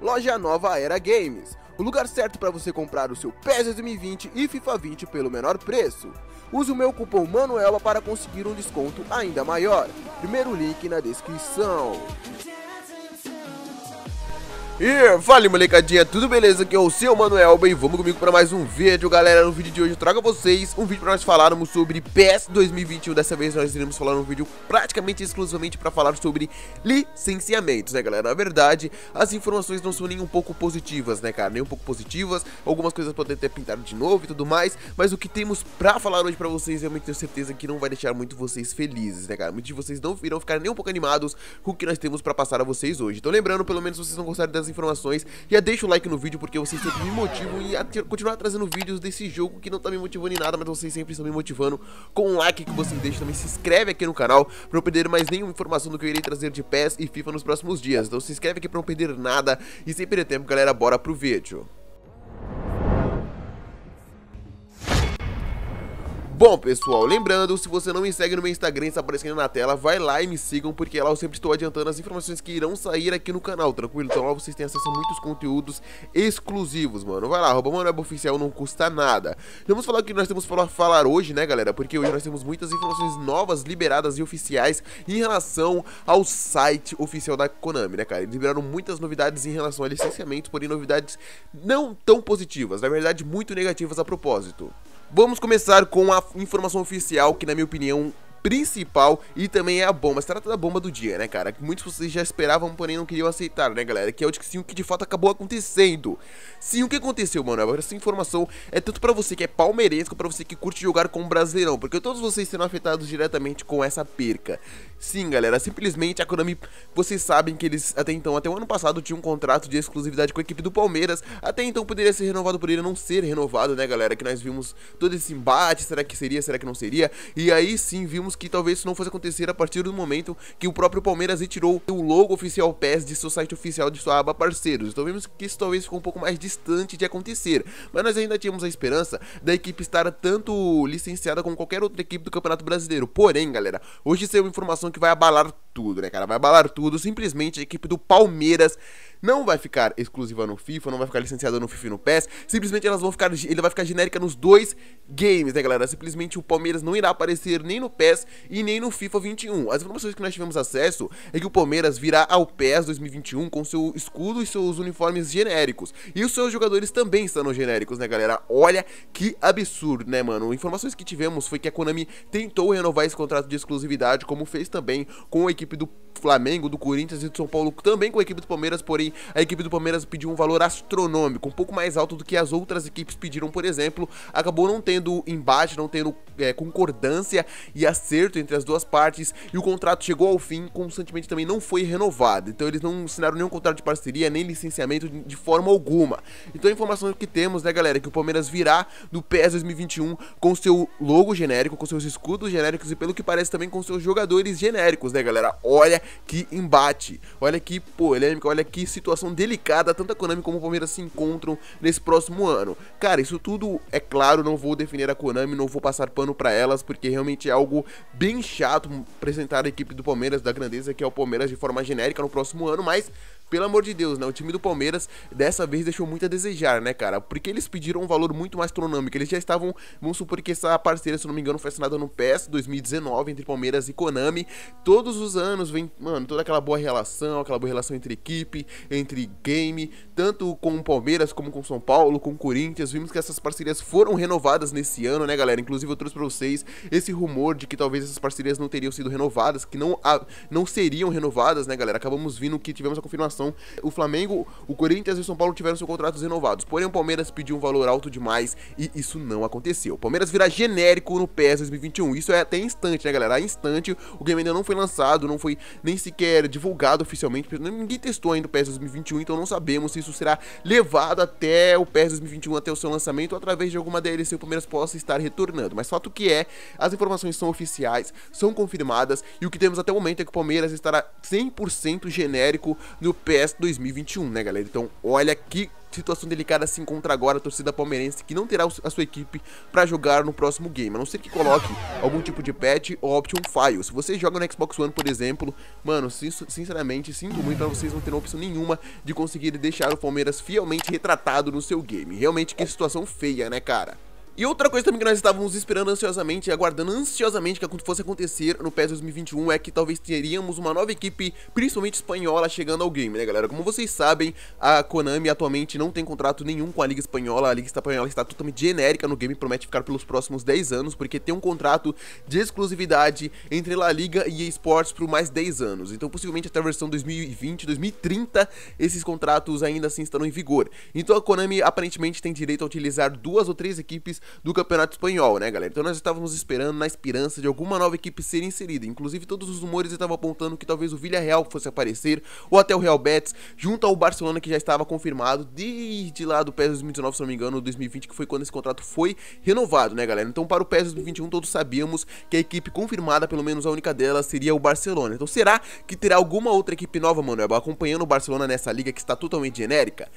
Loja Nova Era Games, o lugar certo para você comprar o seu PES 2020 e FIFA 20 pelo menor preço. Use o meu cupom Manuela para conseguir um desconto ainda maior. Primeiro link na descrição. E fala molecadinha, tudo beleza? Aqui é o seu Manuel, bem, vamos comigo para mais um vídeo, galera. No vídeo de hoje eu trago a vocês um vídeo para nós falarmos sobre PES 2021. Dessa vez nós iremos falar um vídeo praticamente exclusivamente para falar sobre licenciamentos, né, galera? Na verdade, as informações não são nem um pouco positivas, né, cara? Nem um pouco positivas, algumas coisas podem ter pintado de novo e tudo mais, mas o que temos para falar hoje para vocês, realmente tenho certeza que não vai deixar muito vocês felizes, né, cara? Muitos de vocês não irão ficar nem um pouco animados com o que nós temos para passar a vocês hoje. Então lembrando, pelo menos vocês não gostaram das essas informações. Já deixa o like no vídeo porque vocês sempre me motivam e a continuar trazendo vídeos desse jogo que não tá me motivando em nada, mas vocês sempre estão me motivando com o like que vocês deixam. Também se inscreve aqui no canal pra não perder mais nenhuma informação do que eu irei trazer de PES e FIFA nos próximos dias. Então se inscreve aqui pra não perder nada e sem perder tempo, galera, bora pro vídeo. Bom, pessoal, lembrando, se você não me segue no meu Instagram, está aparecendo na tela, vai lá e me sigam, porque lá eu sempre estou adiantando as informações que irão sair aqui no canal, tranquilo? Então lá vocês têm acesso a muitos conteúdos exclusivos, mano. Vai lá, arroba é Oficial não custa nada. Vamos falar o que nós temos para falar hoje, né, galera? Porque hoje nós temos muitas informações novas, liberadas e oficiais em relação ao site oficial da Konami, né, cara? Eles liberaram muitas novidades em relação a licenciamento, porém novidades não tão positivas, na verdade muito negativas a propósito. Vamos começar com a informação oficial que, na minha opinião, principal e também é a bomba. Se trata da bomba do dia, né, cara? Que muitos de vocês já esperavam, porém não queriam aceitar, né, galera? Que é o que sim, o que de fato acabou acontecendo. Sim, o que aconteceu, mano? Agora essa informação é tanto para você que é palmeirense, como pra você que curte jogar com o Brasileirão, porque todos vocês serão afetados diretamente com essa perca. Sim, galera, simplesmente a Konami, vocês sabem que eles até então, até o ano passado, tinham um contrato de exclusividade com a equipe do Palmeiras, até então poderia ser renovado por ele não ser renovado, né, galera? Que nós vimos todo esse embate, será que seria, será que não seria? E aí sim, vimos que talvez isso não fosse acontecer a partir do momento que o próprio Palmeiras retirou o logo oficial PES de seu site oficial de sua aba parceiros. Então vimos que isso talvez ficou um pouco mais distante de acontecer, mas nós ainda tínhamos a esperança da equipe estar tanto licenciada como qualquer outra equipe do Campeonato Brasileiro. Porém, galera, hoje saiu informação que vai abalar tudo, né, cara? Vai abalar tudo. Simplesmente a equipe do Palmeiras não vai ficar exclusiva no FIFA, não vai ficar licenciada no FIFA e no PES. Simplesmente elas vão ficar, ele vai ficar genérica nos dois games, né, galera? Simplesmente o Palmeiras não irá aparecer nem no PES e nem no FIFA 21. As informações que nós tivemos acesso é que o Palmeiras virá ao PES 2021 com seu escudo e seus uniformes genéricos. E os seus jogadores também estarão genéricos, né, galera? Olha que absurdo, né, mano? Informações que tivemos foi que a Konami tentou renovar esse contrato de exclusividade, como fez também com a equipe equipe do Flamengo, do Corinthians e do São Paulo, também com a equipe do Palmeiras, porém a equipe do Palmeiras pediu um valor astronômico, um pouco mais alto do que as outras equipes pediram, por exemplo. Acabou não tendo embate, não tendo é, concordância e acerto entre as duas partes, e o contrato chegou ao fim, constantemente também não foi renovado. Então eles não assinaram nenhum contrato de parceria, nem licenciamento de forma alguma. Então a informação que temos, né, galera, é que o Palmeiras virá do PES 2021 com seu logo genérico, com seus escudos genéricos e pelo que parece também com seus jogadores genéricos, né, galera? Olha que embate, olha que polêmica, olha que situação delicada tanto a Konami como o Palmeiras se encontram nesse próximo ano. Cara, isso tudo é claro, não vou defender a Konami, não vou passar pano para elas, porque realmente é algo bem chato apresentar a equipe do Palmeiras, da grandeza que é o Palmeiras de forma genérica no próximo ano, mas pelo amor de Deus, né? O time do Palmeiras dessa vez deixou muito a desejar, né, cara? Porque eles pediram um valor muito mais astronômico. Eles já estavam, vamos supor que essa parceria, se não me engano, foi assinada no PES 2019 entre Palmeiras e Konami. Todos os anos vem, mano, toda aquela boa relação, aquela boa relação entre equipe, entre game, tanto com o Palmeiras como com São Paulo, com o Corinthians. Vimos que essas parcerias foram renovadas nesse ano, né, galera? Inclusive eu trouxe para vocês esse rumor de que talvez essas parcerias não teriam sido renovadas, que não, não seriam renovadas, né, galera? Acabamos vindo que tivemos a confirmação renovação. O Flamengo, o Corinthians e o São Paulo tiveram seus contratos renovados, porém o Palmeiras pediu um valor alto demais e isso não aconteceu. O Palmeiras virá genérico no PES 2021, isso é até instante, né galera? A instante, o game ainda não foi lançado, não foi nem sequer divulgado oficialmente, ninguém testou ainda o PES 2021, então não sabemos se isso será levado até o PES 2021, até o seu lançamento, através de alguma DLC o Palmeiras possa estar retornando. Mas fato que é, as informações são oficiais, são confirmadas e o que temos até o momento é que o Palmeiras estará 100% genérico no PS 2021, né, galera? Então, olha que situação delicada se encontra agora a torcida palmeirense que não terá a sua equipe para jogar no próximo game, a não ser que coloque algum tipo de patch ou option file. Se você joga no Xbox One, por exemplo, mano, sinceramente, sinto muito para vocês não terem opção nenhuma de conseguir deixar o Palmeiras fielmente retratado no seu game. Realmente que situação feia, né, cara? E outra coisa também que nós estávamos esperando ansiosamente, aguardando ansiosamente que fosse acontecer no PES 2021 é que talvez teríamos uma nova equipe, principalmente espanhola, chegando ao game, né galera? Como vocês sabem, a Konami atualmente não tem contrato nenhum com a Liga Espanhola, a Liga Espanhola está totalmente genérica no game, promete ficar pelos próximos 10 anos, porque tem um contrato de exclusividade entre La Liga e eSports por mais 10 anos. Então possivelmente até a versão 2020, 2030, esses contratos ainda assim estarão em vigor. Então a Konami aparentemente tem direito a utilizar duas ou três equipes do Campeonato Espanhol, né, galera? Então nós estávamos esperando na esperança de alguma nova equipe ser inserida. Inclusive, todos os rumores estavam apontando que talvez o Villarreal fosse aparecer, ou até o Real Betis, junto ao Barcelona, que já estava confirmado desde lá do PES 2019, se não me engano, 2020, que foi quando esse contrato foi renovado, né, galera? Então, para o PES 2021, todos sabíamos que a equipe confirmada, pelo menos a única dela, seria o Barcelona. Então, será que terá alguma outra equipe nova, Manoel, acompanhando o Barcelona nessa liga que está totalmente genérica?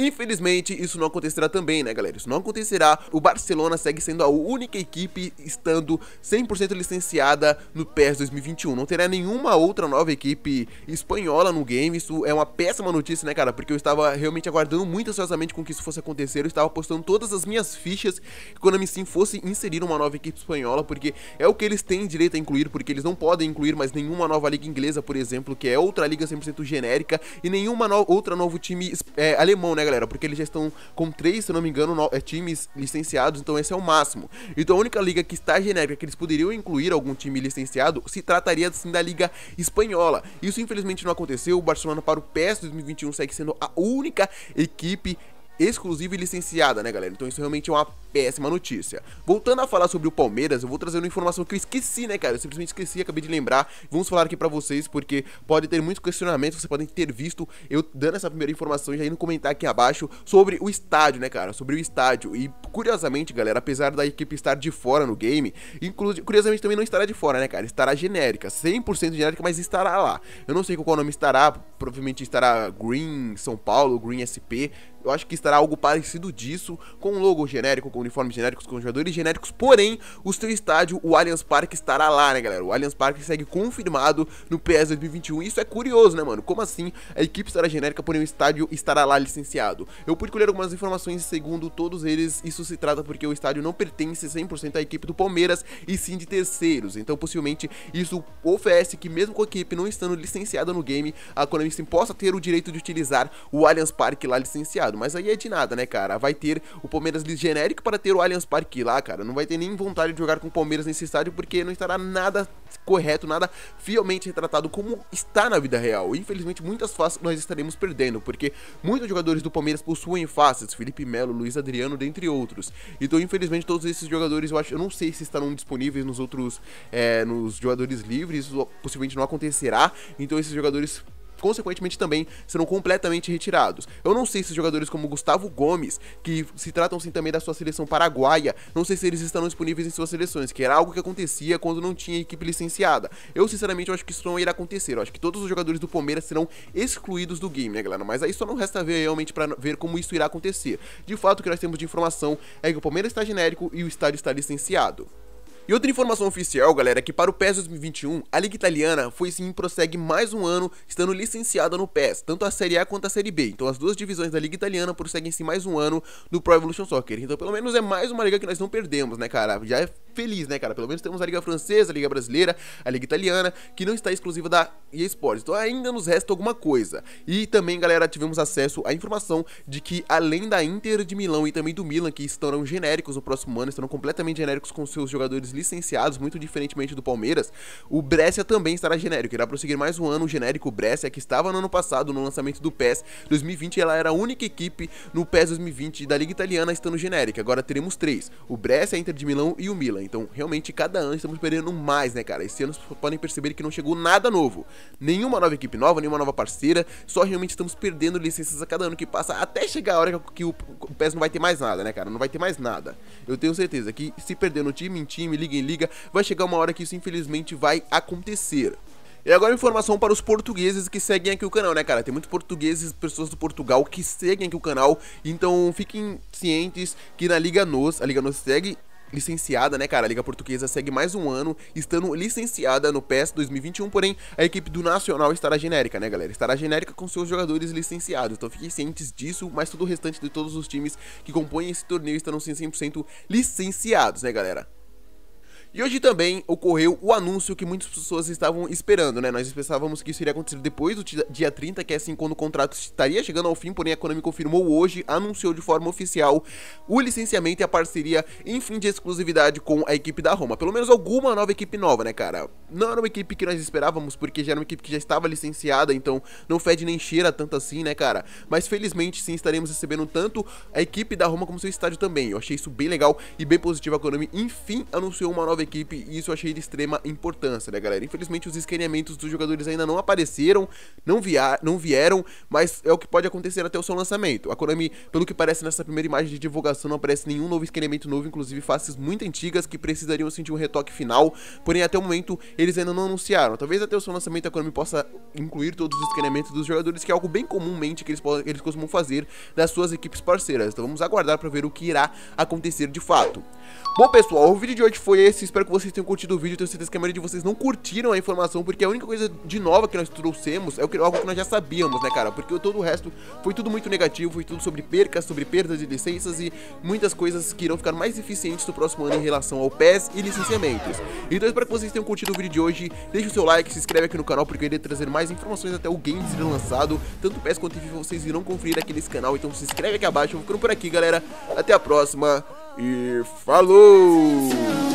Infelizmente, isso não acontecerá também, né, galera? Isso não acontecerá. O Barcelona segue sendo a única equipe estando 100% licenciada no PES 2021. Não terá nenhuma outra nova equipe espanhola no game. Isso é uma péssima notícia, né, cara? Porque eu estava realmente aguardando muito ansiosamente com que isso fosse acontecer. Eu estava postando todas as minhas fichas que a Sim fosse inserir uma nova equipe espanhola, porque é o que eles têm direito a incluir, porque eles não podem incluir mais nenhuma nova liga inglesa, por exemplo, que é outra liga 100% genérica, e nenhuma no outro novo time é, alemão, né, galera? Porque eles já estão com três, se não me engano, no, é, times licenciados, então esse é o máximo. Então a única liga que está genérica que eles poderiam incluir algum time licenciado se trataria sim da Liga Espanhola. Isso infelizmente não aconteceu. O Barcelona para o PES 2021 segue sendo a única equipe exclusiva e licenciada, né, galera? Então isso realmente é uma péssima notícia. Voltando a falar sobre o Palmeiras, eu vou trazer uma informação que eu esqueci, né, cara? Eu simplesmente esqueci, acabei de lembrar. Vamos falar aqui para vocês, porque pode ter muitos questionamentos, vocês podem ter visto eu dando essa primeira informação e já indo comentar aqui abaixo sobre o estádio, né, cara? Sobre o estádio. E curiosamente, galera, apesar da equipe estar de fora no game, inclusive, curiosamente também não estará de fora, né, cara? Estará genérica, 100% genérica, mas estará lá. Eu não sei qual nome estará, provavelmente estará Green São Paulo, Green SP. Eu acho que estará algo parecido disso, com um logo genérico, uniformes genéricos, com jogadores genéricos, porém, o seu estádio, o Allianz Parque, estará lá, né, galera? O Allianz Parque segue confirmado no PS 2021. Isso é curioso, né, mano? Como assim a equipe estará genérica, porém o estádio estará lá licenciado? Eu pude colher algumas informações e, segundo todos eles, isso se trata porque o estádio não pertence 100% à equipe do Palmeiras e sim de terceiros. Então, possivelmente, isso oferece que, mesmo com a equipe não estando licenciada no game, a Konami sim possa ter o direito de utilizar o Allianz Parque lá licenciado. Mas aí é de nada, né, cara? Vai ter o Palmeiras genérico para ter o Allianz Parque lá, cara. Não vai ter nem vontade de jogar com o Palmeiras nesse estádio porque não estará nada correto, nada fielmente retratado como está na vida real. Infelizmente, muitas faces nós estaremos perdendo, porque muitos jogadores do Palmeiras possuem faces, Felipe Melo, Luiz Adriano, dentre outros. Então, infelizmente, todos esses jogadores, eu acho, eu não sei se estarão disponíveis nos outros, é, nos jogadores livres, possivelmente não acontecerá. Então, esses jogadores consequentemente também serão completamente retirados. Eu não sei se jogadores como Gustavo Gomes, que se tratam sim também da sua seleção paraguaia, não sei se eles estarão disponíveis em suas seleções, que era algo que acontecia quando não tinha equipe licenciada. Eu sinceramente acho que isso não irá acontecer, eu acho que todos os jogadores do Palmeiras serão excluídos do game, né galera? Mas aí só não resta ver realmente para ver como isso irá acontecer. De fato, o que nós temos de informação é que o Palmeiras está genérico e o estádio está licenciado. E outra informação oficial, galera, é que para o PES 2021, a Liga Italiana foi sim prossegue mais um ano estando licenciada no PES, tanto a Série A quanto a Série B. Então as duas divisões da Liga Italiana prosseguem sim mais um ano do Pro Evolution Soccer. Então pelo menos é mais uma liga que nós não perdemos, né, cara? Já é feliz, né, cara? Pelo menos temos a Liga Francesa, a Liga Brasileira, a Liga Italiana, que não está exclusiva da eSports. Então ainda nos resta alguma coisa. E também, galera, tivemos acesso à informação de que além da Inter de Milão e também do Milan, que estarão genéricos no próximo ano, estarão completamente genéricos com seus jogadores licenciados, muito diferentemente do Palmeiras, o Brescia também estará genérico. Irá prosseguir mais um ano o genérico Brescia, que estava no ano passado no lançamento do PES 2020. Ela era a única equipe no PES 2020 da Liga Italiana estando genérica. Agora teremos três: o Brescia, a Inter de Milão e o Milan. Então, realmente, cada ano estamos perdendo mais, né, cara? Esse ano podem perceber que não chegou nada novo. Nenhuma nova equipe nova, nenhuma nova parceira. Só realmente estamos perdendo licenças a cada ano que passa, até chegar a hora que o PES não vai ter mais nada, né, cara? Não vai ter mais nada. Eu tenho certeza que se perder no time em time, em liga, vai chegar uma hora que isso infelizmente vai acontecer. E agora informação para os portugueses que seguem aqui o canal, né, cara? Tem muitos portugueses, pessoas do Portugal que seguem aqui o canal, então fiquem cientes que na Liga Nos, a Liga Nos segue licenciada, né, cara? A Liga Portuguesa segue mais um ano estando licenciada no PES 2021, porém a equipe do Nacional estará genérica, né, galera? Estará genérica com seus jogadores licenciados, então fiquem cientes disso, mas todo o restante de todos os times que compõem esse torneio estarão 100% licenciados, né, galera? E hoje também ocorreu o anúncio que muitas pessoas estavam esperando, né? Nós pensávamos que isso iria acontecer depois do dia 30, que é assim quando o contrato estaria chegando ao fim, porém a Konami confirmou hoje, anunciou de forma oficial o licenciamento e a parceria em fim de exclusividade com a equipe da Roma. Pelo menos alguma nova equipe nova, né, cara? Não era uma equipe que nós esperávamos, porque já era uma equipe que já estava licenciada, então não fede nem cheira tanto assim, né, cara? Mas felizmente sim, estaremos recebendo tanto a equipe da Roma como seu estádio também. Eu achei isso bem legal e bem positivo. A Konami enfim anunciou uma nova nova equipe e isso eu achei de extrema importância, né, galera? Infelizmente os escaneamentos dos jogadores ainda não apareceram, não, não vieram, mas é o que pode acontecer até o seu lançamento. A Konami, pelo que parece nessa primeira imagem de divulgação, não aparece nenhum novo escaneamento novo, inclusive faces muito antigas que precisariam sentir assim, um retoque final, porém até o momento eles ainda não anunciaram. Talvez até o seu lançamento a Konami possa incluir todos os escaneamentos dos jogadores, que é algo bem comumente que eles, que eles costumam fazer das suas equipes parceiras. Então vamos aguardar para ver o que irá acontecer de fato. Bom pessoal, o vídeo de hoje foi esse espero que vocês tenham curtido o vídeo. Tenho certeza que a maioria de vocês não curtiram a informação, porque a única coisa de nova que nós trouxemos é algo que nós já sabíamos, né, cara? Porque todo o resto foi tudo muito negativo, foi tudo sobre percas, sobre perdas de licenças e muitas coisas que irão ficar mais eficientes no próximo ano em relação ao PES e licenciamentos. Então espero que vocês tenham curtido o vídeo de hoje. Deixe o seu like, se inscreve aqui no canal, porque eu irei trazer mais informações até o game ser lançado. Tanto PES quanto FIFA vocês irão conferir aqui nesse canal. Então se inscreve aqui abaixo. Eu vou ficando por aqui, galera. Até a próxima e falou!